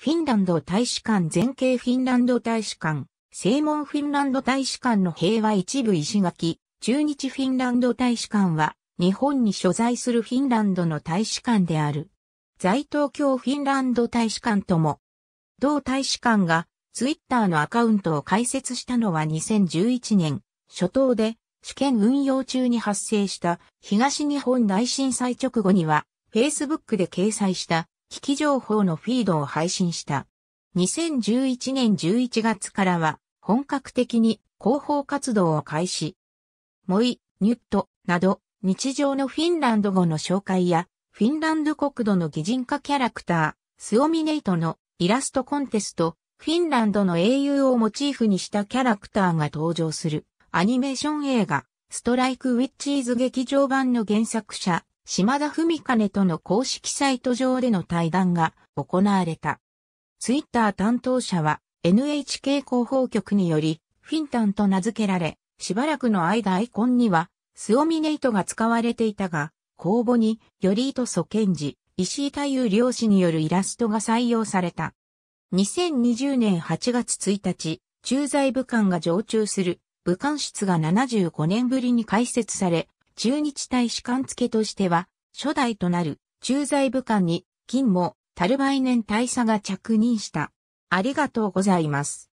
フィンランド大使館全景フィンランド大使館、正門フィンランド大使館の平和一部石垣、中日フィンランド大使館は、日本に所在するフィンランドの大使館である。在東京フィンランド大使館とも、同大使館がツイッターのアカウントを開設したのは2011年初頭で試験運用中に発生した東日本大震災直後には Facebook で掲載した機き情報のフィードを配信した。2011年11月からは本格的に広報活動を開始。モイ、ニュットなど日常のフィンランド語の紹介やフィンランド国土の擬人化キャラクター、スオミネイトのイラストコンテスト、フィンランドの英雄をモチーフにしたキャラクターが登場するアニメーション映画、ストライク・ウィッチーズ劇場版の原作者、島田文兼との公式サイト上での対談が行われた。ツイッター担当者は NHK 広報局によりフィンタンと名付けられ、しばらくの間アイコンにはスオミネイトが使われていたが、公募により糸祖賢治、石井太夫漁師によるイラストが採用された。2020年8月1日、駐在武官が常駐する武官室が75年ぶりに開設され、駐日大使館付としては、初代となる駐在部官に、金も、タルバイネン大佐が着任した。ありがとうございます。